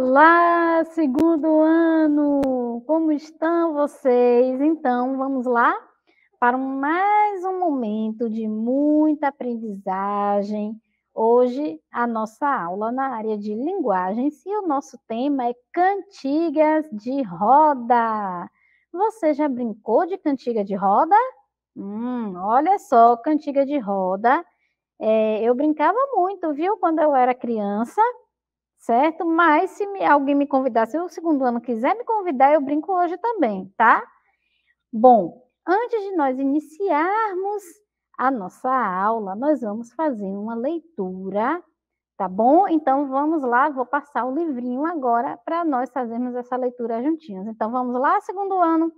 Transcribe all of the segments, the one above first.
Olá, segundo ano! Como estão vocês? Então, vamos lá para mais um momento de muita aprendizagem. Hoje, a nossa aula na área de linguagens e o nosso tema é cantigas de roda. Você já brincou de cantiga de roda? Hum, olha só, cantiga de roda. É, eu brincava muito, viu, quando eu era criança certo? Mas se me, alguém me convidar, se o segundo ano quiser me convidar, eu brinco hoje também, tá? Bom, antes de nós iniciarmos a nossa aula, nós vamos fazer uma leitura, tá bom? Então vamos lá, vou passar o livrinho agora para nós fazermos essa leitura juntinhos. Então vamos lá, segundo ano.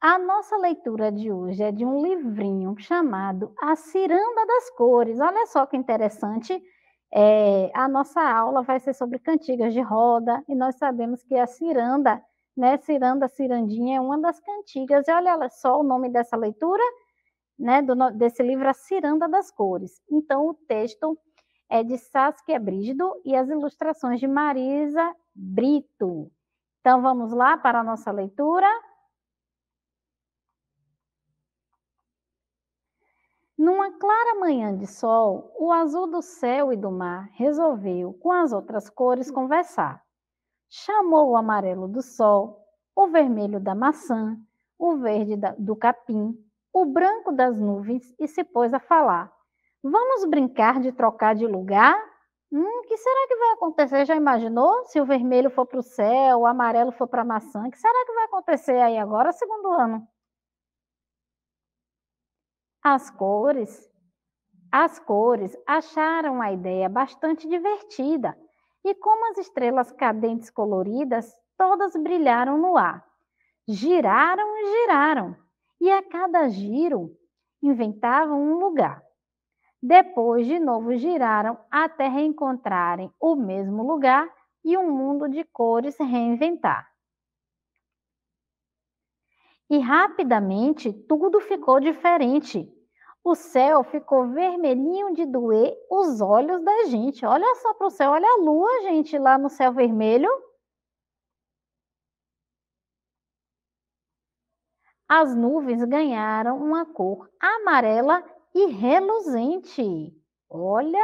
A nossa leitura de hoje é de um livrinho chamado A Ciranda das Cores. Olha só que interessante é, a nossa aula vai ser sobre cantigas de roda, e nós sabemos que a ciranda, né, ciranda, cirandinha, é uma das cantigas, e olha só o nome dessa leitura, né, do, desse livro, A Ciranda das Cores. Então, o texto é de Saskia Brígido e as ilustrações de Marisa Brito. Então, vamos lá para a nossa leitura. Numa clara manhã de sol, o azul do céu e do mar resolveu, com as outras cores, conversar. Chamou o amarelo do sol, o vermelho da maçã, o verde do capim, o branco das nuvens e se pôs a falar. Vamos brincar de trocar de lugar? Hum, que será que vai acontecer? Já imaginou? Se o vermelho for para o céu, o amarelo for para a maçã, que será que vai acontecer aí agora, segundo ano? As cores, as cores acharam a ideia bastante divertida, e como as estrelas cadentes coloridas, todas brilharam no ar. Giraram e giraram, e a cada giro inventavam um lugar. Depois, de novo, giraram até reencontrarem o mesmo lugar e um mundo de cores reinventar. E rapidamente tudo ficou diferente. O céu ficou vermelhinho de doer os olhos da gente. Olha só para o céu, olha a lua, gente, lá no céu vermelho. As nuvens ganharam uma cor amarela e reluzente. Olha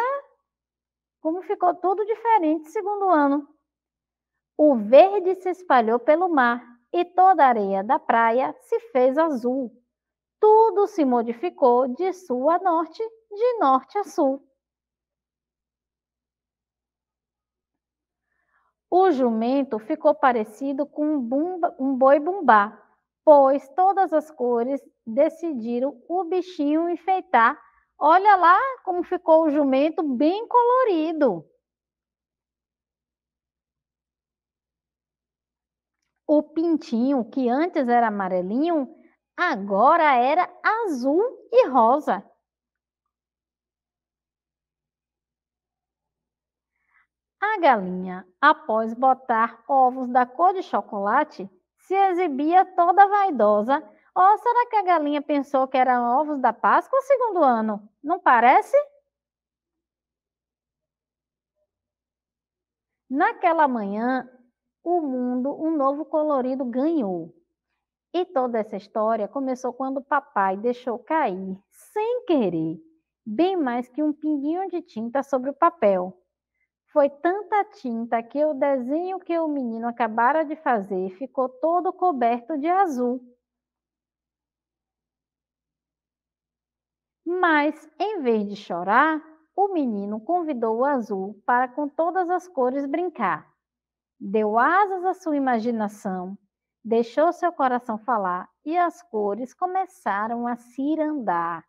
como ficou tudo diferente segundo ano. O verde se espalhou pelo mar e toda a areia da praia se fez azul. Tudo se modificou de sul a norte, de norte a sul. O jumento ficou parecido com um, bumba, um boi bumbá, pois todas as cores decidiram o bichinho enfeitar. Olha lá como ficou o jumento bem colorido. O pintinho, que antes era amarelinho, agora era azul e rosa. A galinha, após botar ovos da cor de chocolate, se exibia toda vaidosa. Ou oh, será que a galinha pensou que eram ovos da Páscoa segundo ano? Não parece? Naquela manhã, o mundo um novo colorido ganhou. E toda essa história começou quando papai deixou cair, sem querer, bem mais que um pinguinho de tinta sobre o papel. Foi tanta tinta que o desenho que o menino acabara de fazer ficou todo coberto de azul. Mas, em vez de chorar, o menino convidou o azul para com todas as cores brincar deu asas à sua imaginação, deixou seu coração falar e as cores começaram a cirandar.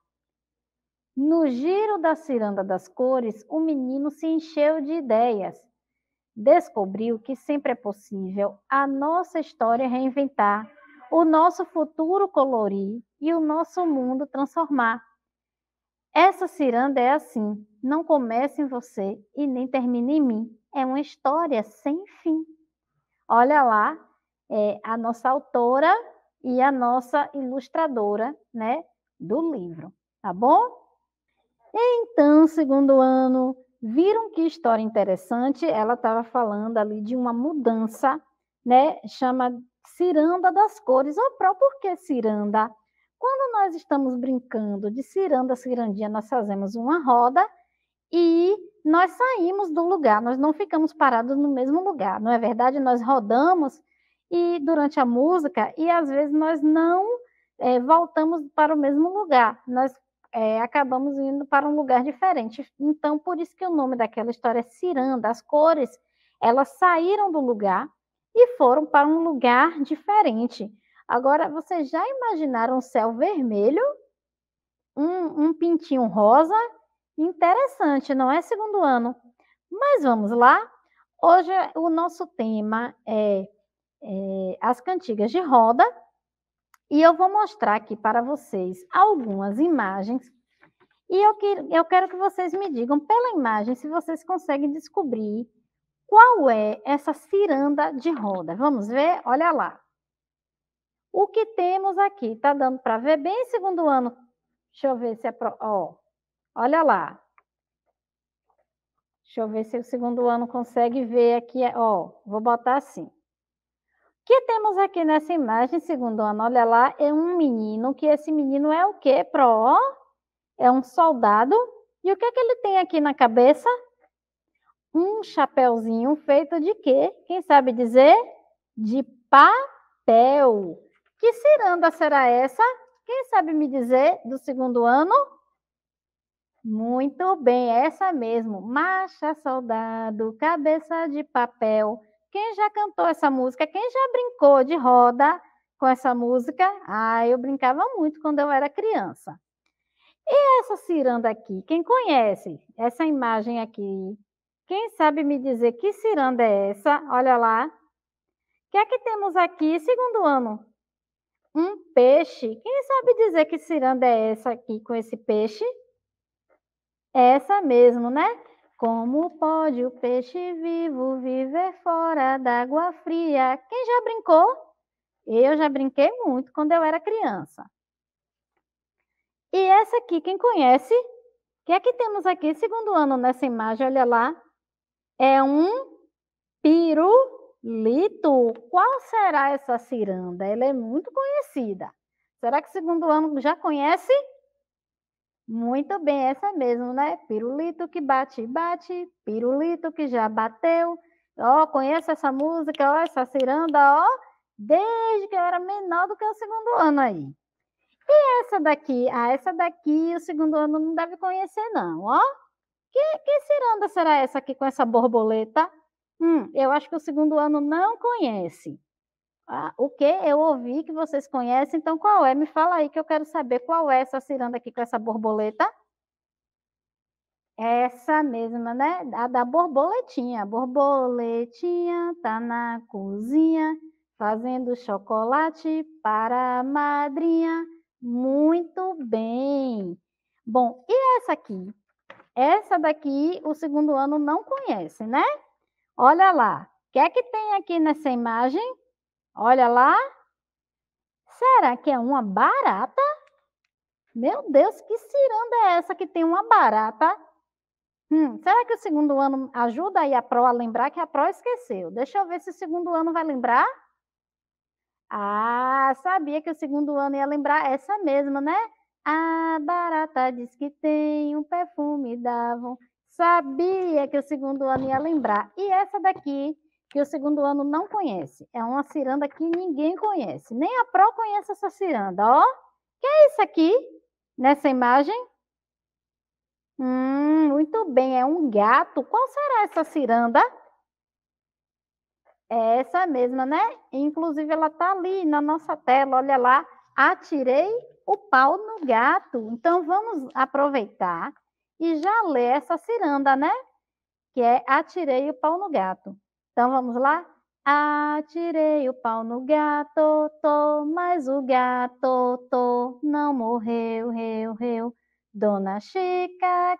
No giro da ciranda das cores, o menino se encheu de ideias. Descobriu que sempre é possível a nossa história reinventar, o nosso futuro colorir e o nosso mundo transformar. Essa ciranda é assim, não começa em você e nem termina em mim é uma história sem fim. Olha lá, é, a nossa autora e a nossa ilustradora, né, do livro, tá bom? Então, segundo ano, viram que história interessante? Ela estava falando ali de uma mudança, né? Chama ciranda das cores. Ou pró, por que ciranda? Quando nós estamos brincando de ciranda, cirandinha, nós fazemos uma roda e nós saímos do lugar, nós não ficamos parados no mesmo lugar, não é verdade? Nós rodamos e durante a música e às vezes nós não é, voltamos para o mesmo lugar, nós é, acabamos indo para um lugar diferente. Então, por isso que o nome daquela história é Ciranda, as cores, elas saíram do lugar e foram para um lugar diferente. Agora, vocês já imaginaram um céu vermelho, um, um pintinho rosa Interessante, não é segundo ano. Mas vamos lá. Hoje o nosso tema é, é as cantigas de roda. E eu vou mostrar aqui para vocês algumas imagens. E eu, que, eu quero que vocês me digam pela imagem se vocês conseguem descobrir qual é essa ciranda de roda. Vamos ver? Olha lá. O que temos aqui? Está dando para ver bem segundo ano. Deixa eu ver se é... Pro... Olha lá. Deixa eu ver se o segundo ano consegue ver aqui. É, ó, vou botar assim. O que temos aqui nessa imagem, segundo ano? Olha lá, é um menino, que esse menino é o quê? Pro, é um soldado. E o que é que ele tem aqui na cabeça? Um chapéuzinho feito de quê? Quem sabe dizer? De papel. Que ciranda será essa? Quem sabe me dizer do segundo ano? Muito bem, é essa mesmo. Marcha Soldado, Cabeça de Papel. Quem já cantou essa música? Quem já brincou de roda com essa música? Ah, eu brincava muito quando eu era criança. E essa ciranda aqui? Quem conhece essa imagem aqui? Quem sabe me dizer que ciranda é essa? Olha lá. O que é que temos aqui, segundo ano? Um peixe. Quem sabe dizer que ciranda é essa aqui com esse peixe? Essa mesmo, né? Como pode o peixe vivo viver fora d'água fria? Quem já brincou? Eu já brinquei muito quando eu era criança. E essa aqui, quem conhece? O que é que temos aqui? Segundo ano nessa imagem, olha lá. É um pirulito. Qual será essa ciranda? Ela é muito conhecida. Será que segundo ano já conhece? Muito bem, essa é mesmo, né? Pirulito que bate, bate, pirulito que já bateu. Ó, oh, essa música, ó, oh, essa ciranda, ó, oh, desde que eu era menor do que o segundo ano aí. E essa daqui? Ah, essa daqui o segundo ano não deve conhecer, não, ó. Que, que ciranda será essa aqui com essa borboleta? Hum, eu acho que o segundo ano não conhece. Ah, o que eu ouvi que vocês conhecem, então qual é? Me fala aí que eu quero saber qual é essa ciranda aqui com essa borboleta. Essa mesma, né? A da borboletinha. Borboletinha tá na cozinha fazendo chocolate para a madrinha. Muito bem. Bom, e essa aqui? Essa daqui o segundo ano não conhece, né? Olha lá. O que é que tem aqui nessa imagem? Olha lá. Será que é uma barata? Meu Deus, que ciranda é essa que tem uma barata? Hum, será que o segundo ano ajuda aí a Pro a lembrar que a Pro esqueceu? Deixa eu ver se o segundo ano vai lembrar. Ah, sabia que o segundo ano ia lembrar essa mesma, né? A barata diz que tem um perfume davam. Sabia que o segundo ano ia lembrar. E essa daqui que o segundo ano não conhece. É uma ciranda que ninguém conhece. Nem a Pro conhece essa ciranda. Ó, que é isso aqui? Nessa imagem? Hum, muito bem, é um gato. Qual será essa ciranda? É essa mesma, né? Inclusive, ela está ali na nossa tela, olha lá. Atirei o pau no gato. Então, vamos aproveitar e já ler essa ciranda, né? Que é Atirei o pau no gato. Então vamos lá? Atirei o pau no gato, tô, mas o gato, tô, não morreu, reu, reu. Dona Chica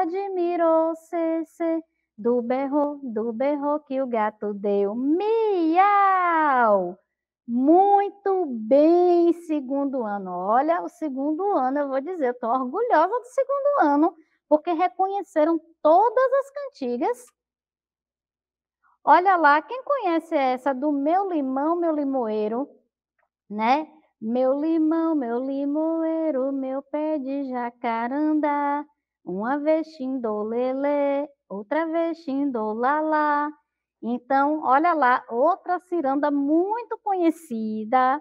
admirou, cc, do berro, do berro que o gato deu, miau! Muito bem, segundo ano. Olha, o segundo ano, eu vou dizer, eu estou orgulhosa do segundo ano, porque reconheceram todas as cantigas Olha lá, quem conhece essa do meu limão, meu limoeiro, né? Meu limão, meu limoeiro, meu pé de jacarandá. Uma vez xindolelê, outra vez lalá. Então, olha lá, outra ciranda muito conhecida.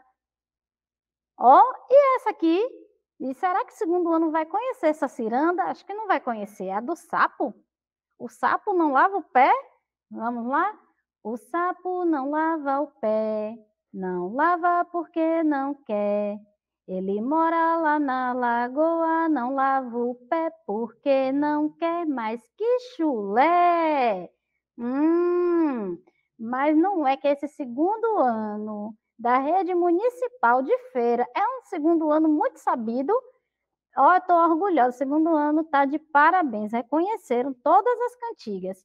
Ó, oh, e essa aqui? E será que segundo ano vai conhecer essa ciranda? Acho que não vai conhecer. É a do sapo. O sapo não lava o pé? Vamos lá? O sapo não lava o pé, não lava porque não quer. Ele mora lá na lagoa, não lava o pé porque não quer. mais que chulé! Hum, mas não é que esse segundo ano da rede municipal de feira é um segundo ano muito sabido. Ó, oh, estou orgulhosa, segundo ano está de parabéns, reconheceram todas as cantigas.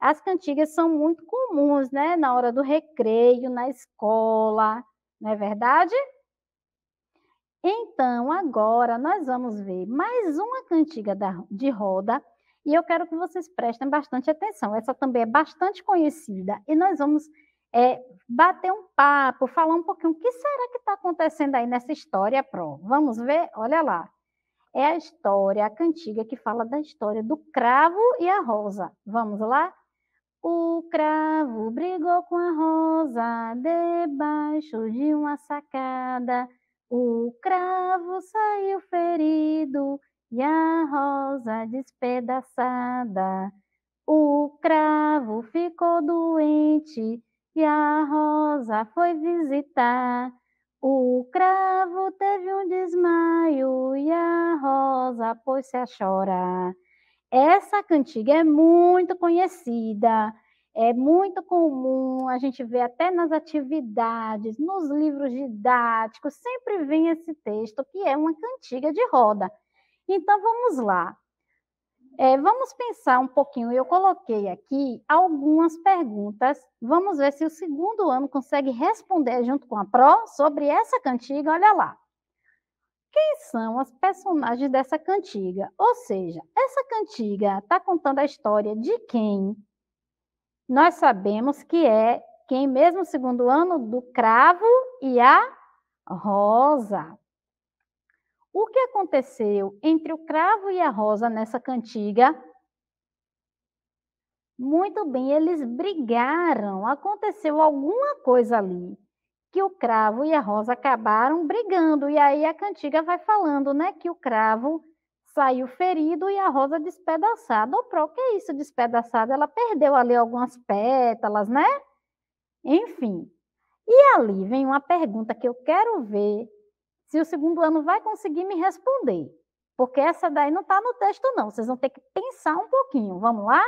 As cantigas são muito comuns, né? Na hora do recreio, na escola, não é verdade? Então, agora nós vamos ver mais uma cantiga da, de roda e eu quero que vocês prestem bastante atenção. Essa também é bastante conhecida e nós vamos é, bater um papo, falar um pouquinho o que será que está acontecendo aí nessa história, Pro. Vamos ver? Olha lá. É a história, a cantiga que fala da história do cravo e a rosa. Vamos lá? O cravo brigou com a rosa debaixo de uma sacada. O cravo saiu ferido e a rosa despedaçada. O cravo ficou doente e a rosa foi visitar. O cravo teve um desmaio e a rosa pôs-se a chorar. Essa cantiga é muito conhecida, é muito comum, a gente vê até nas atividades, nos livros didáticos, sempre vem esse texto que é uma cantiga de roda. Então vamos lá. É, vamos pensar um pouquinho. Eu coloquei aqui algumas perguntas. Vamos ver se o segundo ano consegue responder junto com a pró sobre essa cantiga. Olha lá quem são as personagens dessa cantiga. Ou seja, essa cantiga está contando a história de quem nós sabemos que é quem mesmo segundo ano do cravo e a rosa. O que aconteceu entre o cravo e a rosa nessa cantiga? Muito bem, eles brigaram, aconteceu alguma coisa ali que o cravo e a rosa acabaram brigando. E aí a cantiga vai falando, né, que o cravo saiu ferido e a rosa despedaçada. O pró, que é isso, despedaçada? Ela perdeu ali algumas pétalas, né? Enfim. E ali vem uma pergunta que eu quero ver se o segundo ano vai conseguir me responder. Porque essa daí não está no texto, não. Vocês vão ter que pensar um pouquinho. Vamos lá?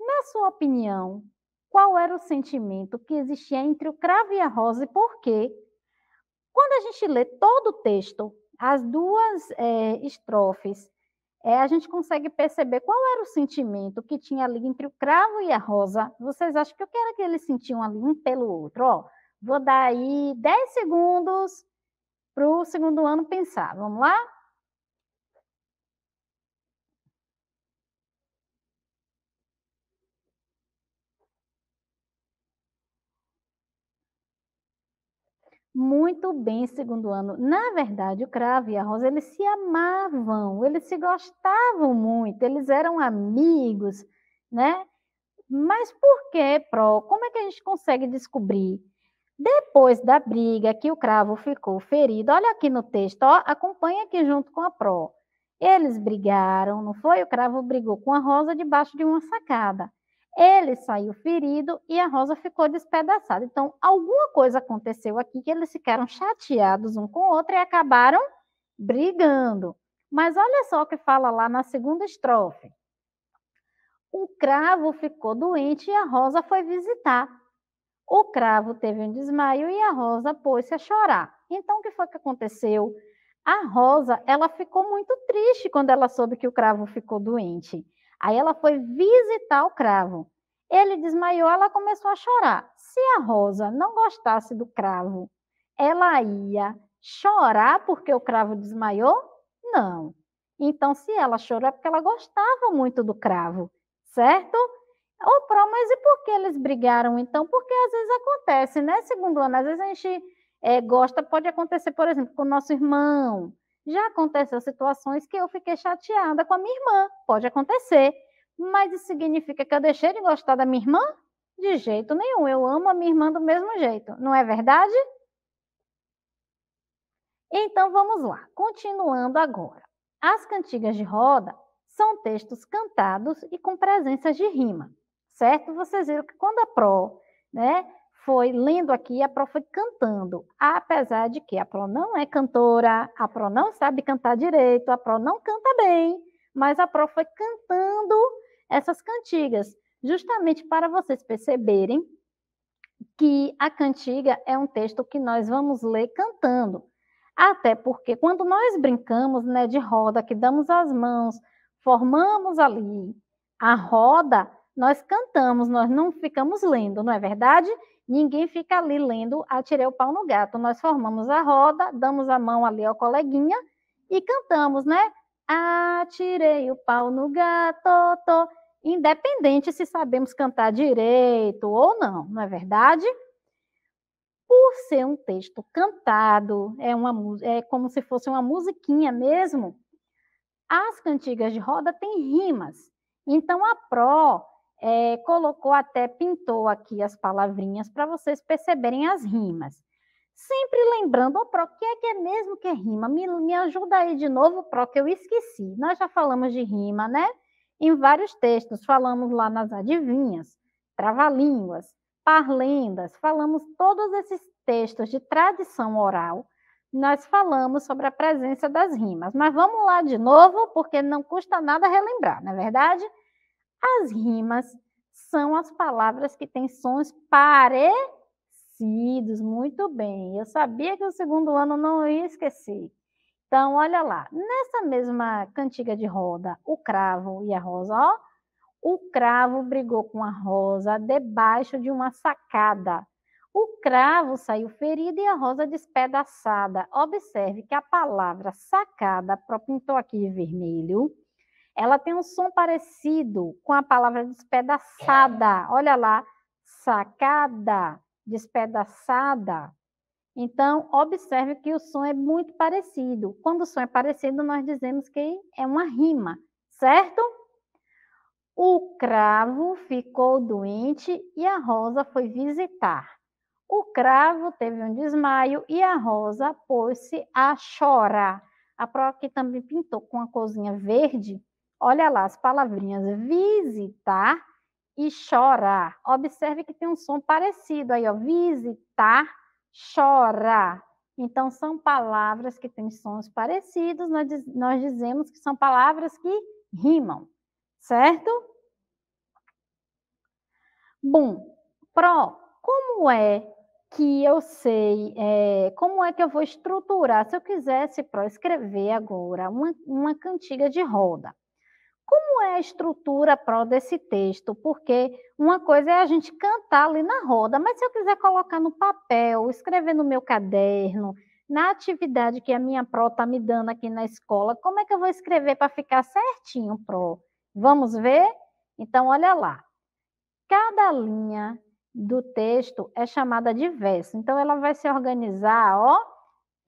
Na sua opinião, qual era o sentimento que existia entre o cravo e a rosa e por quê. Quando a gente lê todo o texto, as duas é, estrofes, é, a gente consegue perceber qual era o sentimento que tinha ali entre o cravo e a rosa. Vocês acham que o que era que eles sentiam ali um pelo outro? Ó, vou dar aí 10 segundos para o segundo ano pensar. Vamos lá? muito bem segundo ano. Na verdade, o Cravo e a Rosa, eles se amavam, eles se gostavam muito, eles eram amigos, né? Mas por que, Pro? Como é que a gente consegue descobrir? Depois da briga que o Cravo ficou ferido, olha aqui no texto, ó, acompanha aqui junto com a Pro. Eles brigaram, não foi? O Cravo brigou com a Rosa debaixo de uma sacada. Ele saiu ferido e a Rosa ficou despedaçada. Então, alguma coisa aconteceu aqui que eles ficaram chateados um com o outro e acabaram brigando. Mas olha só o que fala lá na segunda estrofe. O cravo ficou doente e a Rosa foi visitar. O cravo teve um desmaio e a Rosa pôs-se a chorar. Então, o que foi que aconteceu? A Rosa, ela ficou muito triste quando ela soube que o cravo ficou doente. Aí ela foi visitar o cravo. Ele desmaiou, ela começou a chorar. Se a Rosa não gostasse do cravo, ela ia chorar porque o cravo desmaiou? Não. Então, se ela chorou, é porque ela gostava muito do cravo, certo? Ô, Pro, mas e por que eles brigaram então? Porque às vezes acontece, né? Segundo Ana, às vezes a gente é, gosta, pode acontecer, por exemplo, com o nosso irmão, já aconteceu situações que eu fiquei chateada com a minha irmã, pode acontecer, mas isso significa que eu deixei de gostar da minha irmã? De jeito nenhum, eu amo a minha irmã do mesmo jeito, não é verdade? Então vamos lá, continuando agora. As cantigas de roda são textos cantados e com presença de rima, certo? Vocês viram que quando a pró né, foi lendo aqui, a Pro foi cantando. Apesar de que a Pro não é cantora, a Pro não sabe cantar direito, a Pro não canta bem, mas a Pro foi cantando essas cantigas, justamente para vocês perceberem que a cantiga é um texto que nós vamos ler cantando. Até porque quando nós brincamos né, de roda, que damos as mãos, formamos ali a roda, nós cantamos, nós não ficamos lendo, não é verdade? ninguém fica ali lendo Atirei o Pau no Gato. Nós formamos a roda, damos a mão ali ao coleguinha e cantamos, né? Atirei o pau no gato, tô. Independente se sabemos cantar direito ou não, não é verdade? Por ser um texto cantado, é, uma, é como se fosse uma musiquinha mesmo, as cantigas de roda têm rimas. Então, a pró é, colocou até, pintou aqui as palavrinhas para vocês perceberem as rimas. Sempre lembrando, oh, o que é que é mesmo que é rima? Me, me ajuda aí de novo, Pro, que eu esqueci. Nós já falamos de rima, né? Em vários textos, falamos lá nas adivinhas, trava-línguas, parlendas, falamos todos esses textos de tradição oral, nós falamos sobre a presença das rimas. Mas vamos lá de novo, porque não custa nada relembrar, não é verdade? As rimas são as palavras que têm sons parecidos. Muito bem. Eu sabia que o segundo ano não ia esquecer. Então, olha lá. Nessa mesma cantiga de roda, o cravo e a rosa, ó. O cravo brigou com a rosa debaixo de uma sacada. O cravo saiu ferido e a rosa despedaçada. Observe que a palavra sacada, pintou aqui de vermelho, ela tem um som parecido com a palavra despedaçada. É. Olha lá, sacada, despedaçada. Então, observe que o som é muito parecido. Quando o som é parecido, nós dizemos que é uma rima, certo? O cravo ficou doente e a rosa foi visitar. O cravo teve um desmaio e a rosa pôs-se a chorar. A prova que também pintou com uma cozinha verde, Olha lá as palavrinhas visitar e chorar. Observe que tem um som parecido aí, ó. Visitar, chorar. Então, são palavras que têm sons parecidos, nós, nós dizemos que são palavras que rimam, certo? Bom, pró, como é que eu sei, é, como é que eu vou estruturar se eu quisesse pró escrever agora uma, uma cantiga de roda? Como é a estrutura pró desse texto? Porque uma coisa é a gente cantar ali na roda, mas se eu quiser colocar no papel, escrever no meu caderno, na atividade que a minha pró está me dando aqui na escola, como é que eu vou escrever para ficar certinho, pró? Vamos ver? Então, olha lá. Cada linha do texto é chamada de verso. Então, ela vai se organizar ó,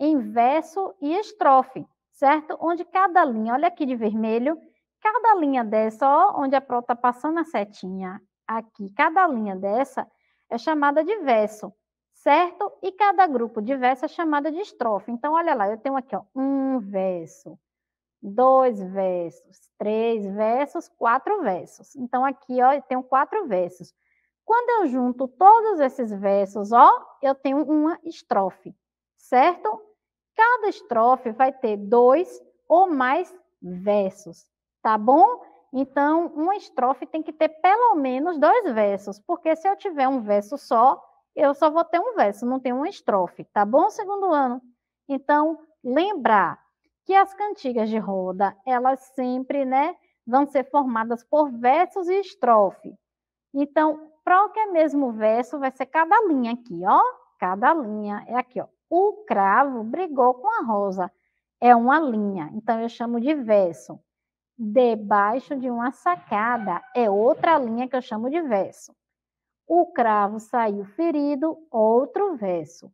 em verso e estrofe, certo? Onde cada linha, olha aqui de vermelho, cada linha dessa, ó, onde a pró está passando a setinha aqui, cada linha dessa é chamada de verso, certo? E cada grupo de verso é chamada de estrofe. Então, olha lá, eu tenho aqui, ó, um verso, dois versos, três versos, quatro versos. Então, aqui, ó, eu tenho quatro versos. Quando eu junto todos esses versos, ó, eu tenho uma estrofe, certo? Cada estrofe vai ter dois ou mais versos tá bom? Então, uma estrofe tem que ter pelo menos dois versos, porque se eu tiver um verso só, eu só vou ter um verso, não tem uma estrofe, tá bom, segundo ano? Então, lembrar que as cantigas de roda, elas sempre, né, vão ser formadas por versos e estrofe. Então, para o que é mesmo verso, vai ser cada linha aqui, ó, cada linha, é aqui, ó. O cravo brigou com a rosa, é uma linha, então eu chamo de verso. Debaixo de uma sacada é outra linha que eu chamo de verso. O cravo saiu ferido, outro verso.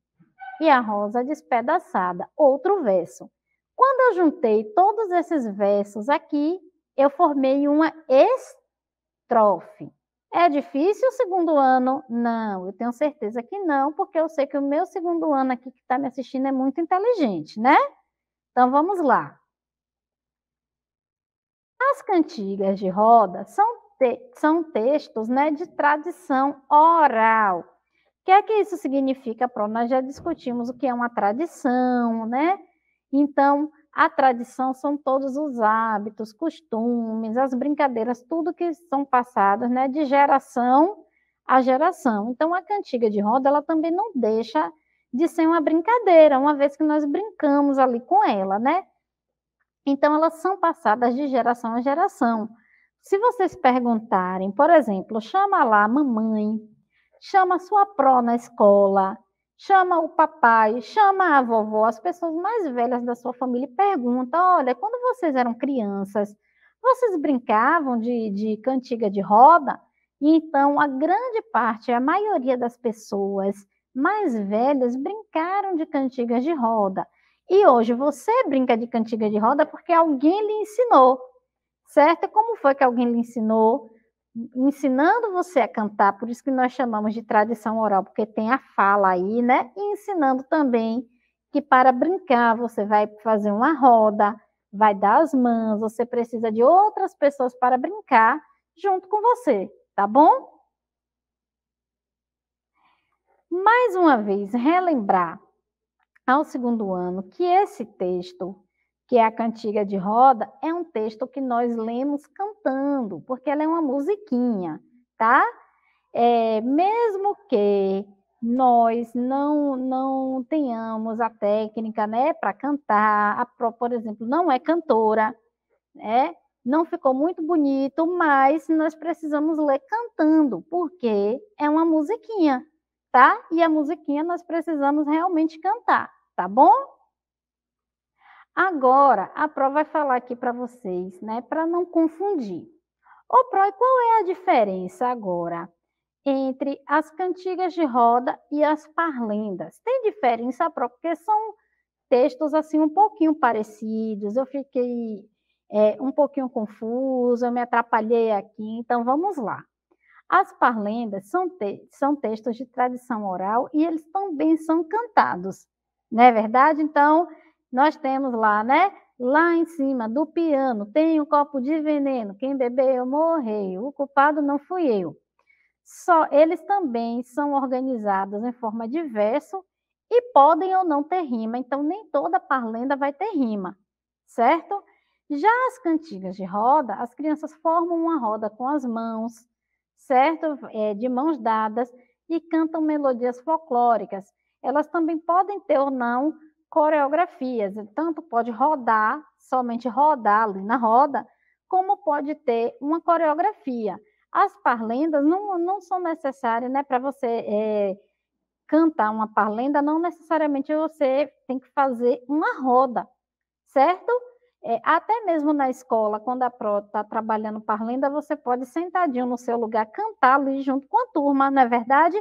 E a rosa despedaçada, outro verso. Quando eu juntei todos esses versos aqui, eu formei uma estrofe. É difícil o segundo ano? Não, eu tenho certeza que não, porque eu sei que o meu segundo ano aqui que está me assistindo é muito inteligente, né? Então vamos lá. As cantigas de roda são, te são textos né, de tradição oral. O que é que isso significa? Pronto, nós já discutimos o que é uma tradição, né? Então, a tradição são todos os hábitos, costumes, as brincadeiras, tudo que são passados né, de geração a geração. Então, a cantiga de roda ela também não deixa de ser uma brincadeira, uma vez que nós brincamos ali com ela, né? Então, elas são passadas de geração a geração. Se vocês perguntarem, por exemplo, chama lá a mamãe, chama sua pró na escola, chama o papai, chama a vovó, as pessoas mais velhas da sua família e pergunta: olha, quando vocês eram crianças, vocês brincavam de, de cantiga de roda? E então, a grande parte, a maioria das pessoas mais velhas brincaram de cantigas de roda. E hoje você brinca de cantiga de roda porque alguém lhe ensinou, certo? Como foi que alguém lhe ensinou? Ensinando você a cantar, por isso que nós chamamos de tradição oral, porque tem a fala aí, né? E ensinando também que para brincar você vai fazer uma roda, vai dar as mãos, você precisa de outras pessoas para brincar junto com você, tá bom? Mais uma vez, relembrar ao segundo ano que esse texto, que é a cantiga de roda, é um texto que nós lemos cantando, porque ela é uma musiquinha, tá? É, mesmo que nós não não tenhamos a técnica, né, para cantar, a, por exemplo, não é cantora, né? Não ficou muito bonito, mas nós precisamos ler cantando, porque é uma musiquinha, tá? E a musiquinha nós precisamos realmente cantar, tá bom? Agora, a Pro vai falar aqui para vocês, né, para não confundir. Ô Pro, e qual é a diferença agora entre as cantigas de roda e as parlendas? Tem diferença, Pro, porque são textos assim um pouquinho parecidos. Eu fiquei é, um pouquinho confusa, eu me atrapalhei aqui, então vamos lá. As parlendas são, te são textos de tradição oral e eles também são cantados, não é verdade? Então, nós temos lá, né? Lá em cima do piano tem um copo de veneno, quem bebeu morreu, o culpado não fui eu. Só eles também são organizados em forma de verso e podem ou não ter rima, então nem toda parlenda vai ter rima, certo? Já as cantigas de roda, as crianças formam uma roda com as mãos, certo? É, de mãos dadas e cantam melodias folclóricas. Elas também podem ter ou não coreografias, tanto pode rodar, somente rodar ali na roda, como pode ter uma coreografia. As parlendas não, não são necessárias, né, para você é, cantar uma parlenda, não necessariamente você tem que fazer uma roda, certo? É, até mesmo na escola, quando a Pro está trabalhando parlenda, você pode sentadinho no seu lugar, cantar ali junto com a turma, não é verdade?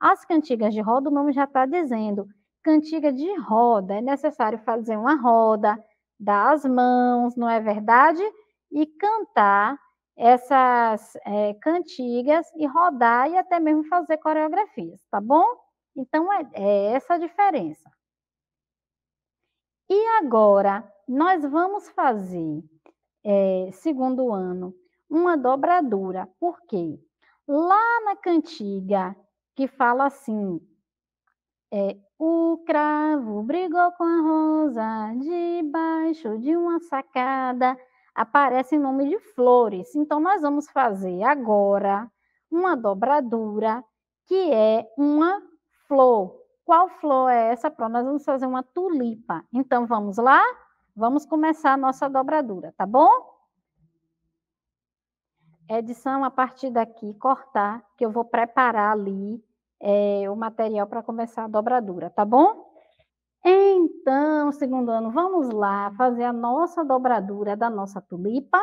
As cantigas de roda, o nome já está dizendo. Cantiga de roda, é necessário fazer uma roda, dar as mãos, não é verdade? E cantar essas é, cantigas e rodar e até mesmo fazer coreografias, tá bom? Então é, é essa a diferença. E agora, nós vamos fazer, é, segundo ano, uma dobradura. Por quê? Lá na cantiga, que fala assim, é, o cravo brigou com a rosa debaixo de uma sacada, aparece em nome de flores. Então, nós vamos fazer agora uma dobradura, que é uma flor. Qual flor é essa? Pronto, nós vamos fazer uma tulipa. Então, vamos lá? Vamos começar a nossa dobradura, tá bom? Edição, a partir daqui, cortar, que eu vou preparar ali é, o material para começar a dobradura, tá bom? Então, segundo ano, vamos lá fazer a nossa dobradura da nossa tulipa.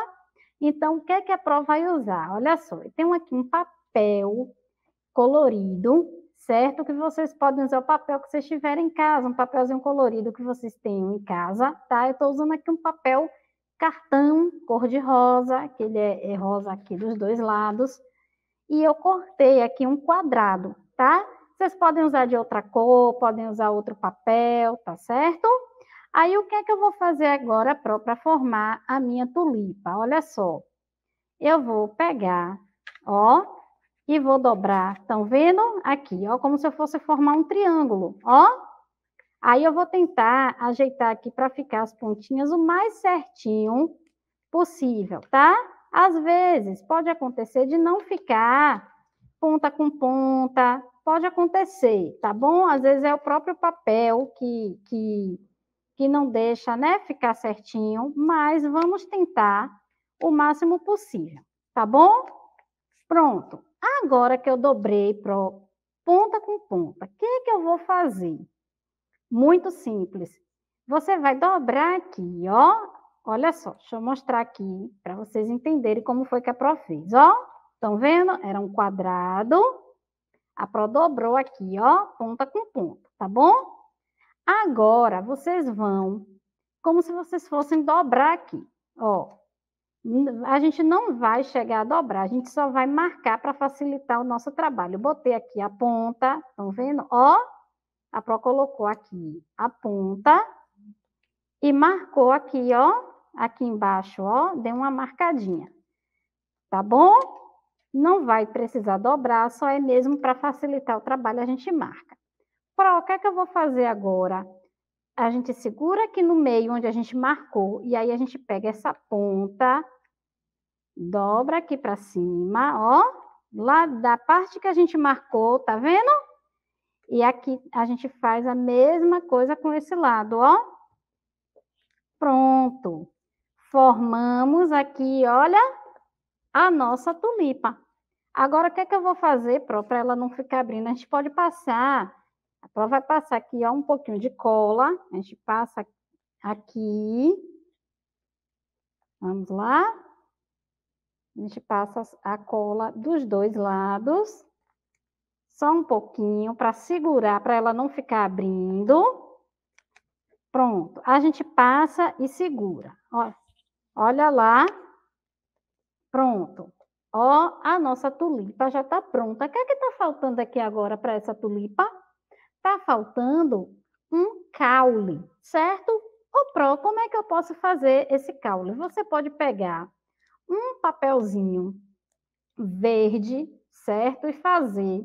Então, o que é que a prova vai usar? Olha só, eu tenho aqui um papel colorido certo? Que vocês podem usar o papel que vocês tiverem em casa, um papelzinho colorido que vocês tenham em casa, tá? Eu estou usando aqui um papel cartão cor de rosa, que ele é, é rosa aqui dos dois lados, e eu cortei aqui um quadrado, tá? Vocês podem usar de outra cor, podem usar outro papel, tá certo? Aí o que é que eu vou fazer agora para formar a minha tulipa? Olha só. Eu vou pegar, ó, e vou dobrar. Estão vendo? Aqui, ó, como se eu fosse formar um triângulo, ó. Aí eu vou tentar ajeitar aqui para ficar as pontinhas o mais certinho possível, tá? Às vezes pode acontecer de não ficar ponta com ponta, pode acontecer, tá bom? Às vezes é o próprio papel que, que, que não deixa, né, ficar certinho, mas vamos tentar o máximo possível, tá bom? Pronto. Agora que eu dobrei pro, ponta com ponta, o que, que eu vou fazer? Muito simples. Você vai dobrar aqui, ó. Olha só, deixa eu mostrar aqui para vocês entenderem como foi que a Pro fez, ó. Estão vendo? Era um quadrado. A Pro dobrou aqui, ó, ponta com ponta, tá bom? Agora, vocês vão como se vocês fossem dobrar aqui, ó a gente não vai chegar a dobrar, a gente só vai marcar para facilitar o nosso trabalho. Eu botei aqui a ponta, estão vendo? Ó, a Pro colocou aqui a ponta e marcou aqui, ó, aqui embaixo, ó, deu uma marcadinha. Tá bom? Não vai precisar dobrar, só é mesmo para facilitar o trabalho a gente marca. Pro, o que é que eu vou fazer agora? a gente segura aqui no meio onde a gente marcou, e aí a gente pega essa ponta, dobra aqui para cima, ó, lá da parte que a gente marcou, tá vendo? E aqui a gente faz a mesma coisa com esse lado, ó. Pronto. Formamos aqui, olha, a nossa tulipa. Agora, o que é que eu vou fazer, para ela não ficar abrindo? A gente pode passar a prova vai passar aqui, ó, um pouquinho de cola. A gente passa aqui. Vamos lá. A gente passa a cola dos dois lados. Só um pouquinho para segurar, para ela não ficar abrindo. Pronto. A gente passa e segura. Ó, olha lá. Pronto. Ó, a nossa tulipa já está pronta. O que é que está faltando aqui agora para essa tulipa? Está faltando um caule, certo? O pró, como é que eu posso fazer esse caule? Você pode pegar um papelzinho verde, certo? E fazer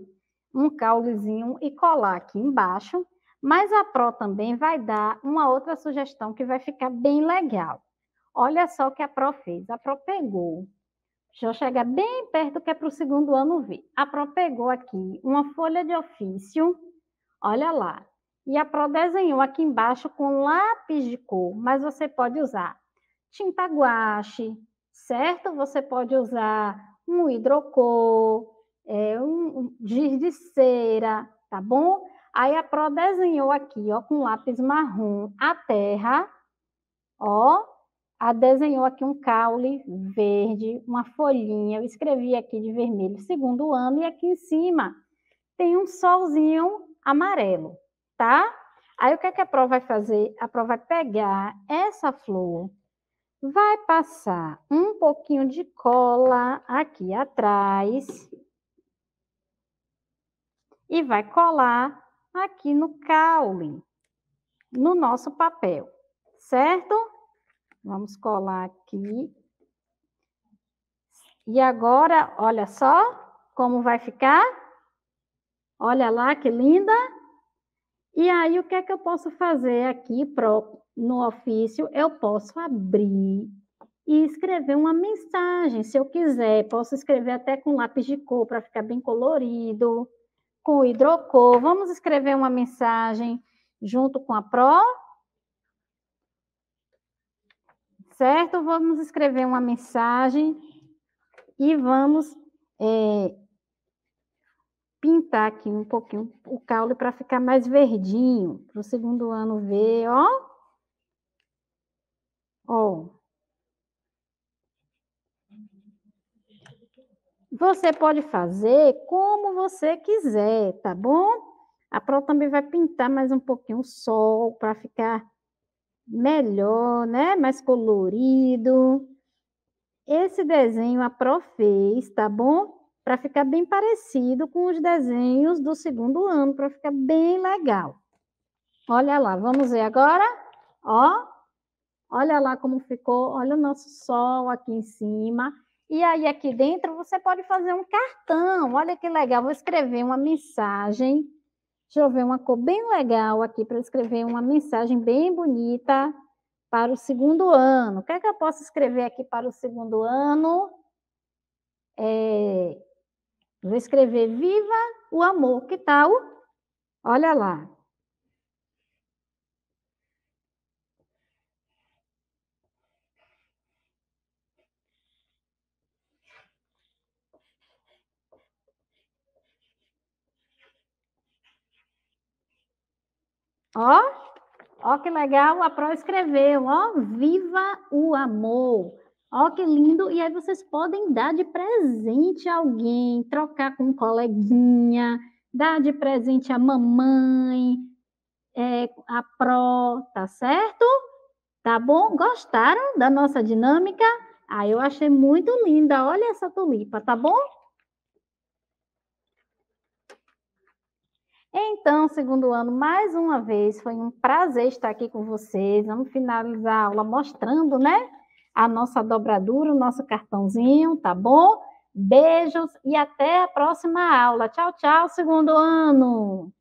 um caulezinho e colar aqui embaixo. Mas a pró também vai dar uma outra sugestão que vai ficar bem legal. Olha só o que a pró fez. A pró pegou Deixa eu chegar bem perto que é para o segundo ano ver. A Pro pegou aqui uma folha de ofício Olha lá. E a Pro desenhou aqui embaixo com lápis de cor, mas você pode usar tinta guache, certo? Você pode usar um hidrocor, é, um, um giz de cera, tá bom? Aí a Pro desenhou aqui, ó, com lápis marrom, a terra, ó, a desenhou aqui um caule verde, uma folhinha, eu escrevi aqui de vermelho, segundo ano, e aqui em cima tem um solzinho amarelo, tá? Aí o que, é que a prova vai fazer? A prova vai pegar essa flor, vai passar um pouquinho de cola aqui atrás e vai colar aqui no caule, no nosso papel, certo? Vamos colar aqui. E agora, olha só como vai ficar. Olha lá que linda! E aí, o que é que eu posso fazer aqui pro, no ofício? Eu posso abrir e escrever uma mensagem, se eu quiser. Posso escrever até com lápis de cor para ficar bem colorido, com hidrocor. Vamos escrever uma mensagem junto com a pró. Certo? Vamos escrever uma mensagem e vamos é, pintar aqui um pouquinho o caule para ficar mais verdinho, para o segundo ano ver, ó. Ó. Você pode fazer como você quiser, tá bom? A Pro também vai pintar mais um pouquinho o sol para ficar melhor, né? Mais colorido. Esse desenho a Pro fez, tá bom? para ficar bem parecido com os desenhos do segundo ano, para ficar bem legal. Olha lá, vamos ver agora. Ó, olha lá como ficou, olha o nosso sol aqui em cima. E aí aqui dentro você pode fazer um cartão, olha que legal, vou escrever uma mensagem. Deixa eu ver uma cor bem legal aqui para escrever uma mensagem bem bonita para o segundo ano. O que é que eu posso escrever aqui para o segundo ano? É, Vou escrever Viva o Amor. Que tal? Olha lá. Ó, ó que legal, a Pro escreveu, ó, viva o amor. Ó, oh, que lindo! E aí vocês podem dar de presente a alguém, trocar com um coleguinha, dar de presente a mamãe, é, a pró, tá certo? Tá bom? Gostaram da nossa dinâmica? Ah, eu achei muito linda. Olha essa tulipa, tá bom? Então, segundo ano, mais uma vez, foi um prazer estar aqui com vocês. Vamos finalizar a aula mostrando, né? a nossa dobradura, o nosso cartãozinho, tá bom? Beijos e até a próxima aula. Tchau, tchau, segundo ano!